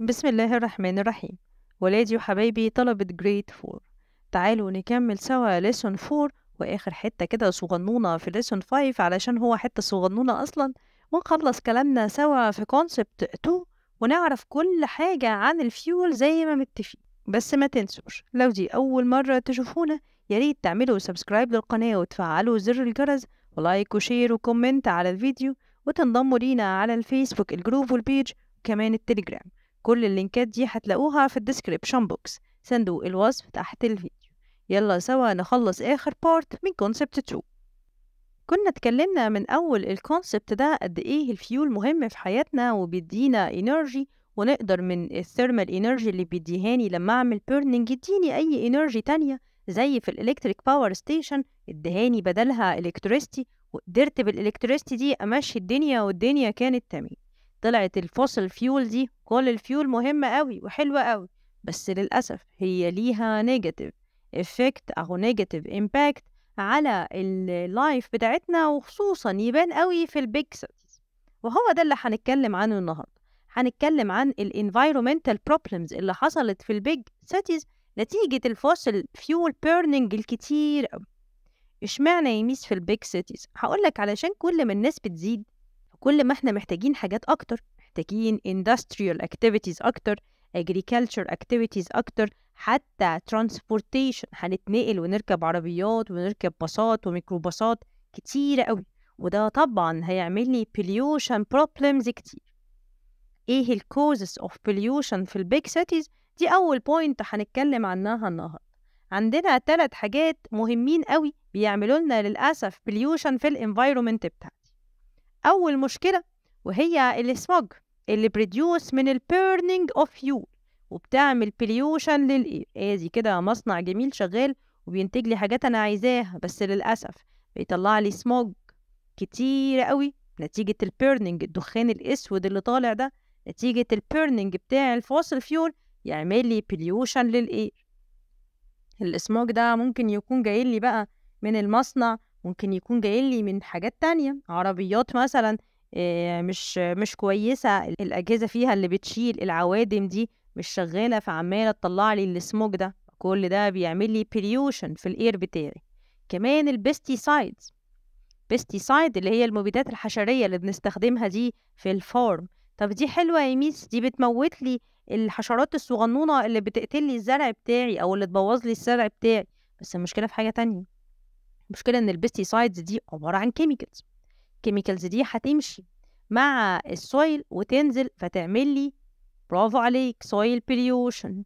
بسم الله الرحمن الرحيم ولادي وحبايبي طلبة جريد فور تعالوا نكمل سوا ليسون فور وآخر حتة كده صغنونة في ليسون فايف علشان هو حتة صغنونة أصلا ونخلص كلامنا سوا في كونسبت 2 ونعرف كل حاجة عن الفيول زي ما متفقين بس ما تنسوش لو دي أول مرة تشوفونا ياريت تعملوا سبسكرايب للقناة وتفعلوا زر الجرس ولايك وشير وكومنت على الفيديو وتنضموا لينا على الفيسبوك الجروب والبيج وكمان التليجرام كل اللينكات دي هتلاقوها في الديسكريبشن بوكس صندوق الوصف تحت الفيديو يلا سوا نخلص آخر بارت من كونسبت 2 كنا اتكلمنا من أول الكونسبت ده قد إيه الفيول مهم في حياتنا وبيدينا انرجي ونقدر من الثيرمال انرجي اللي بيديهاني لما اعمل بيرنينج يديني اي انرجي تانية زي في الالكتريك باور ستيشن ادهاني بدلها الكتريستي وقدرت بالالكتريستي دي امشي الدنيا والدنيا كانت تمام طلعت الفوسل فيول دي كل الفيول مهمة قوي وحلوة قوي بس للأسف هي ليها نيجاتيف افكت أو نيجاتيف امباكت على اللايف بتاعتنا وخصوصا يبان قوي في البيج سيتيز وهو ده اللي هنتكلم عنه النهارده هنتكلم عن الانفايرومنتال بروبلمز اللي حصلت في البيج سيتيز نتيجة الفوسل فيول بيرنينج الكتير اشمعنى يميس في البيج سيتيز هقولك علشان كل ما الناس بتزيد كل ما احنا محتاجين حاجات اكتر محتاجين industrial activities اكتر agriculture activities اكتر حتى transportation هنتنقل ونركب عربيات ونركب باصات وميكروباصات كتيرة قوي وده طبعا هيعمل لي pollution problems كتير ايه ال causes of pollution في البيج cities دي اول بوينت هنتكلم عنها النهارده عندنا ثلاث حاجات مهمين قوي بيعملوا لنا للاسف pollution في الانفايرومنت بتاعنا أول مشكلة وهي السموج اللي بريديوس من البيرنينج اوف فيول وبتعمل بليوشن للاير ادي كده مصنع جميل شغال وبينتج لي حاجات انا عايزاها بس للاسف بيطلع لي سموج كتير قوي نتيجة البيرنينج الدخان الاسود اللي طالع ده نتيجة البيرنينج بتاع الفوصل فيول يعمل لي بليوشن للاير الاسموج ده ممكن يكون جاي لي بقى من المصنع ممكن يكون جاي لي من حاجات تانية عربيات مثلا مش مش كويسة الأجهزة فيها اللي بتشيل العوادم دي مش شغالة فعمالة تطلع لي السموك ده كل ده بيعمل لي بريوشن في الاير بتاعي كمان البستيسايدز بستيسايد اللي هي المبيدات الحشرية اللي بنستخدمها دي في الفارم طب دي حلوة يا ميس دي بتموت لي الحشرات الصغنونة اللي بتقتل لي الزرع بتاعي أو اللي تبوظ لي الزرع بتاعي بس المشكلة في حاجة تانية المشكله ان البيستيسايدز دي عباره عن كيميكالز الكيميكالز دي هتمشي مع السويل وتنزل فتعمل لي برافو عليك سويل بريوشن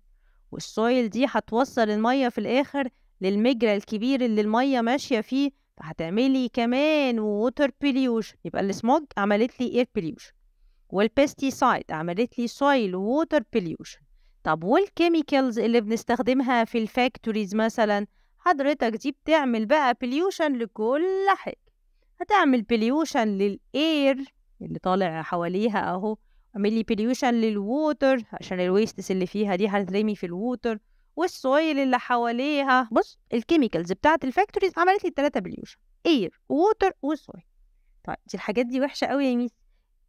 والسويل دي هتوصل الميه في الاخر للمجرى الكبير اللي الميه ماشيه فيه فهتعملي كمان ووتر بليوشن يبقى السموج عملت لي اير بليوشن والبيستيسايد عملت لي سويل ووتر بليوشن طب والكيميكالز اللي بنستخدمها في الفاكتوريز مثلا حضرتك دي بتعمل بقى بليوشن لكل حاجة هتعمل بليوشن للإير اللي طالع حواليها أهو اعملي بليوشن للووتر عشان الويستس اللي فيها دي هتترمي في الووتر والسويل اللي حواليها بص الكيميكالز بتاعه الفاكتوريز عملت لي التلاتة بليوشن اير ووتر وسويل طيب دي الحاجات دي وحشه قوي يا ميس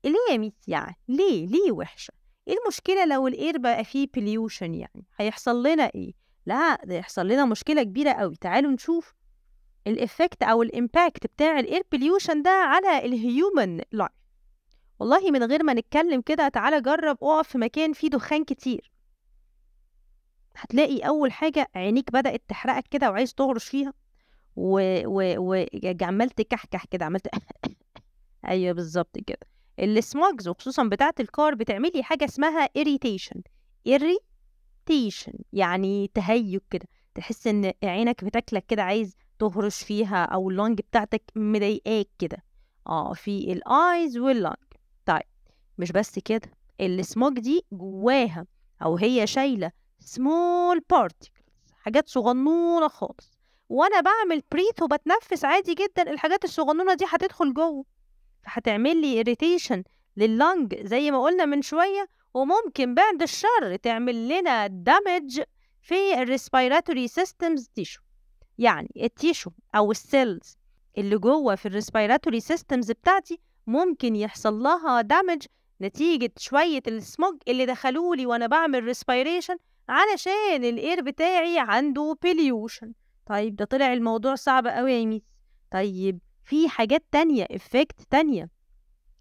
ليه يا ميس يعني ليه ليه وحشه ايه المشكله لو الاير بقى فيه بليوشن يعني هيحصل لنا ايه لا ده يحصل لنا مشكلة كبيرة قوي تعالوا نشوف الإفكت أو الإمباكت بتاع الإير بليوشن ده على الهيومن لايف والله من غير ما نتكلم كده تعالى جرب اقف في مكان فيه دخان كتير هتلاقي أول حاجة عينيك بدأت تحرقك كده وعايز تغرش فيها وعمال و... و... تكحكح كده عملت ايوه بالظبط كده السموجز وخصوصا بتاعه الكار بتعملي حاجه اسمها إيريتيشن irri اكسبكتيشن يعني تهيج كده تحس ان عينك بتاكلك كده عايز تهرش فيها او اللونج بتاعتك مضايقاك كده اه في الايز واللونج طيب مش بس كده السموك دي جواها او هي شايله سمول بارتيكلز حاجات صغنونه خالص وانا بعمل بريث وبتنفس عادي جدا الحاجات الصغنونه دي هتدخل جوه فهتعمل لي اريتيشن لللنج زي ما قلنا من شويه وممكن بعد الشر تعمل لنا دامج في الريسبيراتوري سيستمز تيشو يعني التيشو او السيلز اللي جوه في الريسبيراتوري سيستمز بتاعتي ممكن يحصل لها دامج نتيجة شوية السموج اللي دخلولي وأنا بعمل ريسبيريشن علشان الإير بتاعي عنده بليوشن طيب ده طلع الموضوع صعب قوي يا ميس طيب في حاجات تانية افكت تانية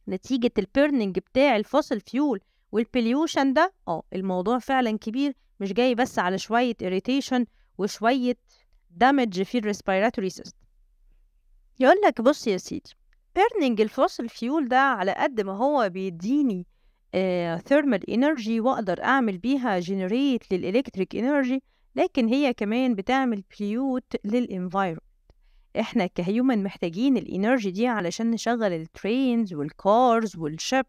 نتيجة البيرنينج بتاع الفوسل فيول والبليوشن ده اه الموضوع فعلا كبير مش جاي بس على شوية irritation وشوية دامج في الريسبيراتوري سيستم يقول لك بص يا سيدي بيرنينج الفوسل فيول ده على قد ما هو بيديني ثيرمال آه، انرجي واقدر اعمل بيها جنريت للالكتريك انرجي لكن هي كمان بتعمل بليوت للانفايرمنت احنا كهيومن محتاجين الانرجي دي علشان نشغل الترينز والكارز والشيب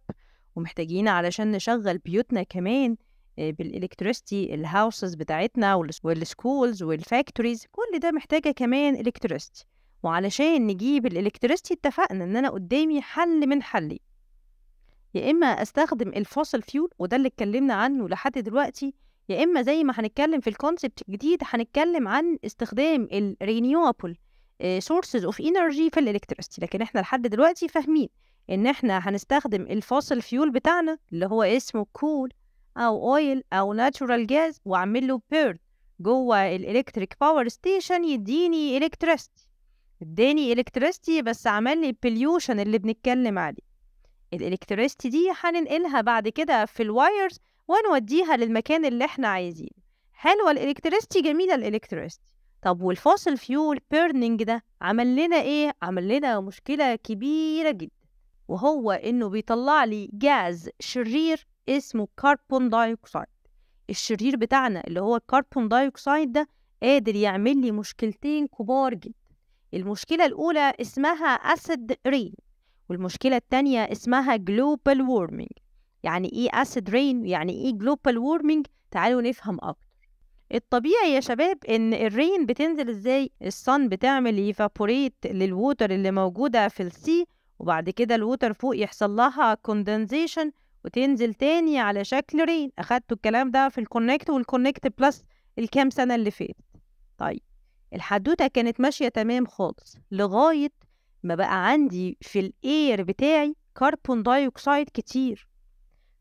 ومحتاجين علشان نشغل بيوتنا كمان آه، بالإلكتريستي الهاوسز بتاعتنا والسكولز والفاكتوريز كل ده محتاجة كمان إلكتريستي وعلشان نجيب الإلكتريستي اتفقنا إن أنا قدامي حل من حلين يا إما أستخدم الفوسل فيول وده اللي اتكلمنا عنه لحد دلوقتي يا إما زي ما هنتكلم في الكونسبت الجديد هنتكلم عن استخدام الرينيوابل سورسز اوف انرجي في الالكتريستي لكن احنا لحد دلوقتي فاهمين ان احنا هنستخدم الفوسل فيول بتاعنا اللي هو اسمه كول او اويل او ناتشورال جاز واعمل له بيرن جوه الالكتريك باور ستيشن يديني الكتريستي اداني الكتريستي بس عمل لي بليوشن اللي بنتكلم عليه الالكتريستي دي هننقلها بعد كده في الوايرز ونوديها للمكان اللي احنا عايزينه حلوه الالكتريستي جميله الالكتريستي طب والفوسل فيول بيرنينج ده عمل لنا ايه عمل لنا مشكله كبيره جدا وهو إنه بيطلع لي جاز شرير اسمه كاربون دايوكسيد الشرير بتاعنا اللي هو الكاربون دايوكسيد ده قادر يعمل لي مشكلتين كبار جدا المشكلة الأولى اسمها أسيد رين والمشكلة التانية اسمها جلوبال وورمينج يعني إيه أسيد رين يعني إيه جلوبال وورمينج تعالوا نفهم أكتر الطبيعي يا شباب ان الرين بتنزل ازاي الصن بتعمل ايفابوريت للووتر اللي موجوده في السي وبعد كده الووتر فوق يحصل لها كوندنسيشن وتنزل تاني على شكل رين اخدتوا الكلام ده في الكونكت والكونكت بلس الكام سنة اللي فاتت طيب الحدوتة كانت ماشية تمام خالص لغاية ما بقى عندي في الاير بتاعي كربون دايوكسيد كتير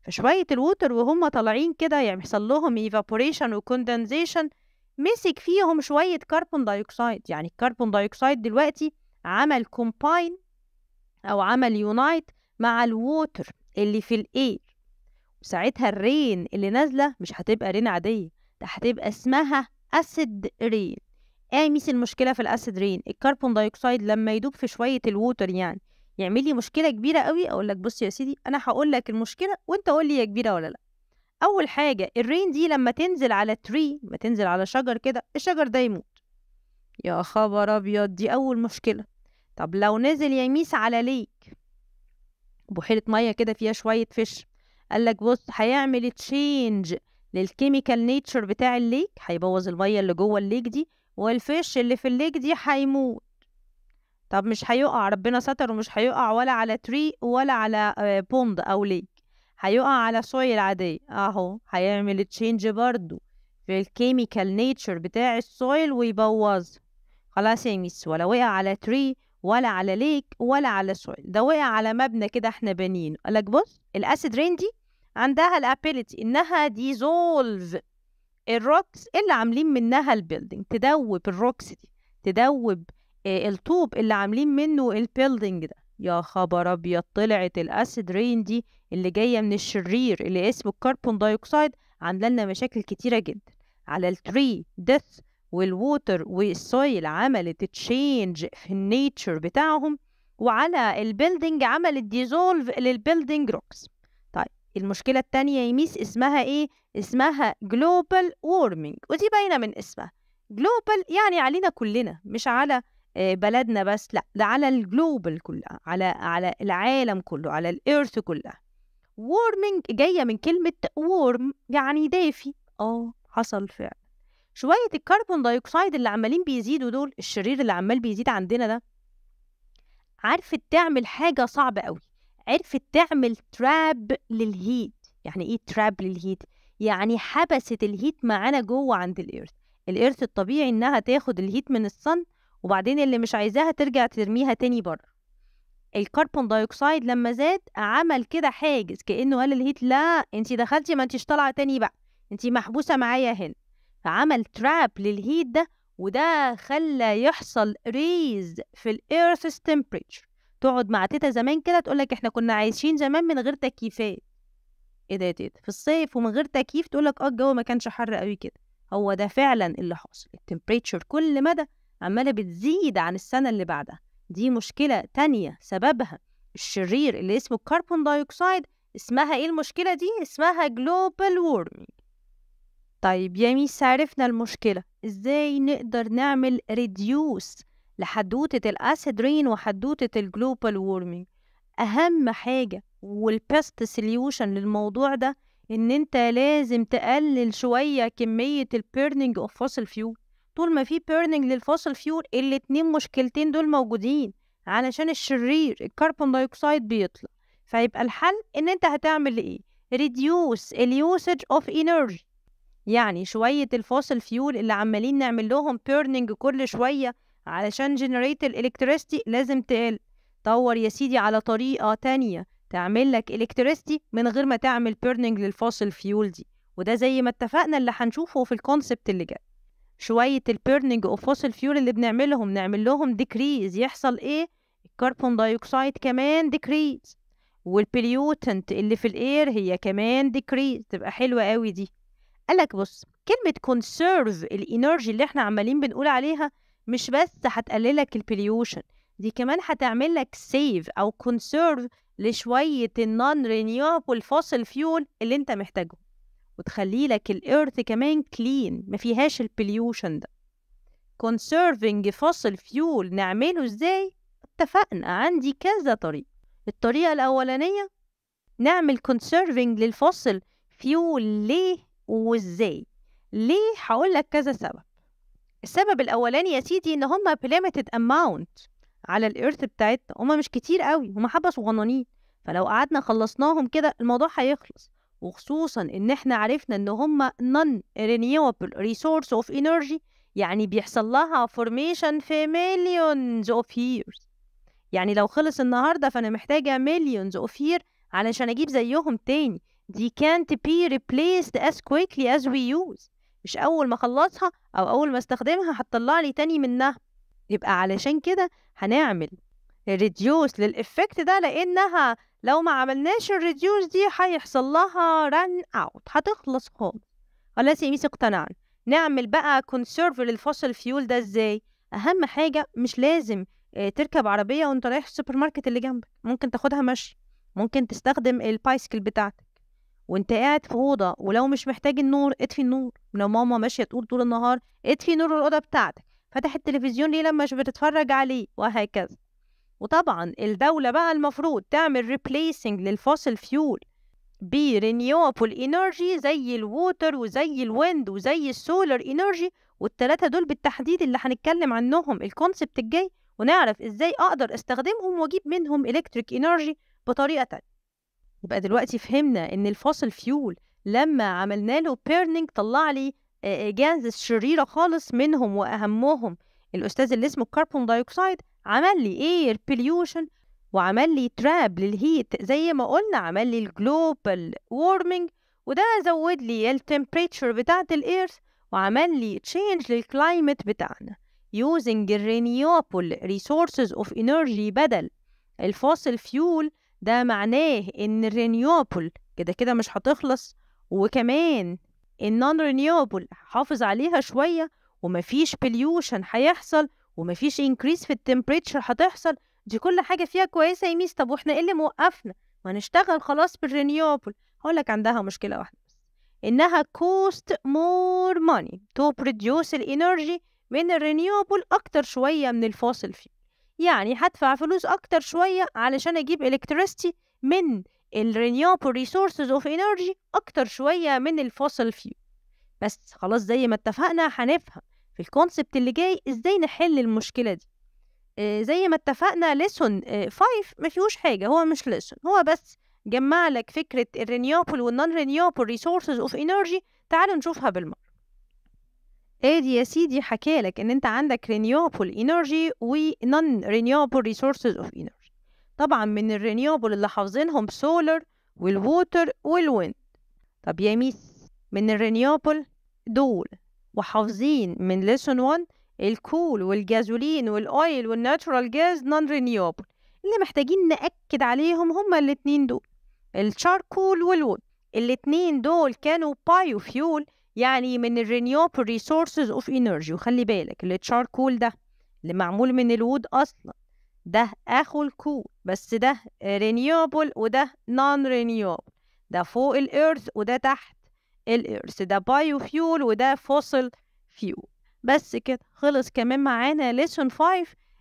فشوية الووتر وهم طالعين كده يعني بيحصل لهم ايفابوريشن وكوندنسيشن مسك فيهم شوية كربون دايوكسيد يعني الكربون دايوكسيد دلوقتي عمل كومباين أو عمل يونايت مع الووتر اللي في الإير وساعتها الرين اللي نازلة مش هتبقى رين عادية ده هتبقى اسمها أسيد رين ايه ميس المشكلة في الأسيد رين الكربون دايوكسيد لما يدوب في شوية الووتر يعني يعمل لي مشكلة كبيرة قوي أقول لك بص يا سيدي أنا هقول لك المشكلة وأنت قول لي يا كبيرة ولا لأ أول حاجة الرين دي لما تنزل على تري ما تنزل على شجر كده الشجر ده يموت يا خبر أبيض دي أول مشكلة طب لو نزل يميس على ليك بحيرة مية كده فيها شوية فش قالك بص هيعمل تشينج للكيميكال نيتشر بتاع الليك هيبوظ المية اللي جوه الليك دي والفش اللي في الليك دي هيموت طب مش هيقع ربنا ستر ومش هيقع ولا على تري ولا على بوند آه، او ليك هيقع على سويل عادية اهو هيعمل تشينج برضو في الكيميكال نيتشر بتاع السويل ويبوظ خلاص يا ميس ولا وقع على تري ولا على ليك ولا على سويل ده وقع على مبنى كده احنا بانيينه قال لك بص الاسيد رين دي عندها الابيليتي انها ديزولف الروكس اللي عاملين منها البيلدينج تدوب الروكس دي تدوب آه، الطوب اللي عاملين منه البيلدينج ده يا خبر ابيض طلعت الاسيد رين دي اللي جايه من الشرير اللي اسمه الكربون دايوكسيد عامله لنا مشاكل كتيره جدا على التري ديث والووتر والسويل عملت تشينج في النيتشر بتاعهم وعلى البيلدينج عملت ديزولف للبيلدينج روكس طيب المشكلة التانية يميس اسمها ايه؟ اسمها جلوبال وورمينج ودي باينة من اسمها جلوبال يعني علينا كلنا مش على آه، بلدنا بس لا ده على الجلوبال كلها على على العالم كله على الارث كلها وورمينج جاية من كلمة وورم يعني دافي اه حصل فعل شويه الكربون دايوكسيد اللي عمالين بيزيدوا دول الشرير اللي عمال بيزيد عندنا ده عرفت تعمل حاجه صعبه قوي عرفت تعمل تراب للهيت يعني ايه تراب للهيت يعني حبست الهيت معانا جوه عند الارث الارث الطبيعي انها تاخد الهيت من الصن وبعدين اللي مش عايزاها ترجع ترميها تاني بره الكربون دايوكسيد لما زاد عمل كده حاجز كانه قال الهيت لا انت دخلتي ما انتش طالعه تاني بقى انت محبوسه معايا هنا فعمل تراب للهيت ده وده خلى يحصل ريز في الايرث temperature تقعد مع تيتا زمان كده تقول لك احنا كنا عايشين زمان من غير تكييفات ايه ده يا تيتا في الصيف ومن غير تكييف تقول لك اه الجو ما كانش حر قوي كده هو ده فعلا اللي حاصل التمبريتشر كل مدى عماله بتزيد عن السنه اللي بعدها دي مشكله تانية سببها الشرير اللي اسمه الكربون دايوكسيد اسمها ايه المشكله دي اسمها جلوبال وورمينج طيب يا ميس عرفنا المشكلة ازاي نقدر نعمل ريديوس لحدوتة الاسيد رين وحدوتة الجلوبال وورمينج اهم حاجة والبيست سليوشن للموضوع ده ان انت لازم تقلل شوية كمية البيرنينج اوف فوسل فيول طول ما في بيرنينج للفوسل فيول الاتنين مشكلتين دول موجودين علشان الشرير الكربون دايوكسيد بيطلع فيبقى الحل ان انت هتعمل ايه reduce اليوسج اوف انرجي يعني شوية الفوسل فيول اللي عمالين نعمل لهم بيرنينج كل شوية علشان جنريت الإلكتريستي لازم تقل طور يا سيدي على طريقة تانية تعمل لك إلكتريستي من غير ما تعمل بيرنينج للفوسل فيول دي وده زي ما اتفقنا اللي هنشوفه في الكونسبت اللي جاي شوية البيرنينج أوف فوسل فيول اللي بنعملهم نعمل لهم ديكريز يحصل إيه؟ الكربون دايوكسيد كمان ديكريز والبليوتنت اللي في الإير هي كمان ديكريز تبقى حلوة قوي دي قال لك بص كلمة كونسيرف الانرجي اللي احنا عمالين بنقول عليها مش بس هتقللك البليوشن دي كمان هتعمل لك سيف او كونسيرف لشوية النون رينيوبل فوسل فيول اللي انت محتاجه وتخلي لك الارث كمان كلين ما فيهاش البليوشن ده كونسيرفنج فوسل فيول نعمله ازاي اتفقنا عندي كذا طريقة الطريقة الأولانية نعمل كونسيرفنج للفوسل فيول ليه وازاي ليه هقول لك كذا سبب السبب الاولاني يا سيدي ان هما بليمتد اماونت على الارث بتاعتنا هما مش كتير قوي هما حبه صغننين فلو قعدنا خلصناهم كده الموضوع هيخلص وخصوصا ان احنا عرفنا ان هما non renewable resource of energy يعني بيحصل لها فورميشن في مليونز اوف ييرز يعني لو خلص النهارده فانا محتاجه مليونز اوف years علشان اجيب زيهم تاني دي can't be replaced as quickly as we use مش أول ما أخلصها أو أول ما أستخدمها هتطلع لي تاني منها يبقى علشان كده هنعمل reduce للإفكت ده لأنها لو ما عملناش الريديوس دي هيحصل لها ران اوت هتخلص خالص خلاص يا ميس اقتنعنا نعمل بقى كونسيرف للفوسل فيول ده ازاي اهم حاجه مش لازم آه، تركب عربيه وانت رايح السوبر ماركت اللي جنبك ممكن تاخدها مشي ممكن تستخدم البايسكل بتاعتك وانت قاعد في اوضه ولو مش محتاج النور اطفي النور لو ماما ماشيه تقول طول النهار اطفي نور الاوضه بتاعتك فتح التلفزيون ليه لما مش بتتفرج عليه وهكذا وطبعا الدوله بقى المفروض تعمل ريبليسنج للفوسيل فيول برينيوبل انرجي زي الووتر وزي الويند وزي السولار انرجي والتلاتة دول بالتحديد اللي هنتكلم عنهم الكونسبت الجاي ونعرف ازاي اقدر استخدمهم واجيب منهم الكتريك انرجي بطريقه تانية يبقى دلوقتي فهمنا ان الفوسل فيول لما عملنا له بيرنينج طلع لي جاز شريره خالص منهم واهمهم الاستاذ اللي اسمه الكربون دايوكسيد عمل لي اير بليوشن وعمل لي تراب للهيت زي ما قلنا عمل لي الجلوبال وورمنج وده زود لي التمبريتشر بتاعه الايرث وعمل لي تشينج للكلايمت بتاعنا using renewable resources of energy بدل الفوسل فيول ده معناه ان الرينيوبل كده كده مش هتخلص وكمان النون رينيوبل حافظ عليها شوية ومفيش بليوشن هيحصل ومفيش انكريس في التمبريتشر هتحصل دي كل حاجة فيها كويسة يا ميس طب واحنا ايه اللي موقفنا ما نشتغل خلاص بالرينيوبل هقولك عندها مشكلة واحدة بس انها كوست مور ماني تو بروديوس الانرجي من الرينيوبل اكتر شوية من الفاصل فيه يعني هدفع فلوس أكتر شوية علشان أجيب electricity من ال renewable resources of energy أكتر شوية من الفوسل فيو بس خلاص زي ما اتفقنا هنفهم في الكونسبت اللي جاي ازاي نحل المشكلة دي آه، زي ما اتفقنا لسون 5 اه مفيهوش حاجة هو مش لسون هو بس جمع لك فكرة الرينيوبل والنون رينيوبل ريسورسز اوف انرجي تعالوا نشوفها بالمرة ادي يا سيدي حكالك ان انت عندك renewable energy و non renewable resources of energy طبعا من الرينيوبل اللي حافظينهم سولر والووتر والويند طب يا ميس من الرينيوبل دول وحافظين من ليسون 1 الكول والجازولين والاويل والناتشورال جاز نون رينيوبل اللي محتاجين نأكد عليهم هما الاتنين دول الشاركول والوود الاتنين دول كانوا بايو فيول يعني من الرينيوبل ريسورسز اوف انرجي وخلي بالك التشاركول ده اللي معمول من الود اصلا ده اخو الكول بس ده رينيوبل وده نون رينيوبل ده فوق الارث وده تحت الارث ده بايو فيول وده فوسل فيول بس كده خلص كمان معانا ليسون 5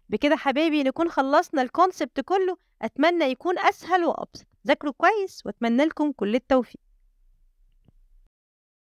بكده حبايبي نكون خلصنا الكونسبت كله اتمنى يكون اسهل وابسط ذاكروا كويس واتمنى لكم كل التوفيق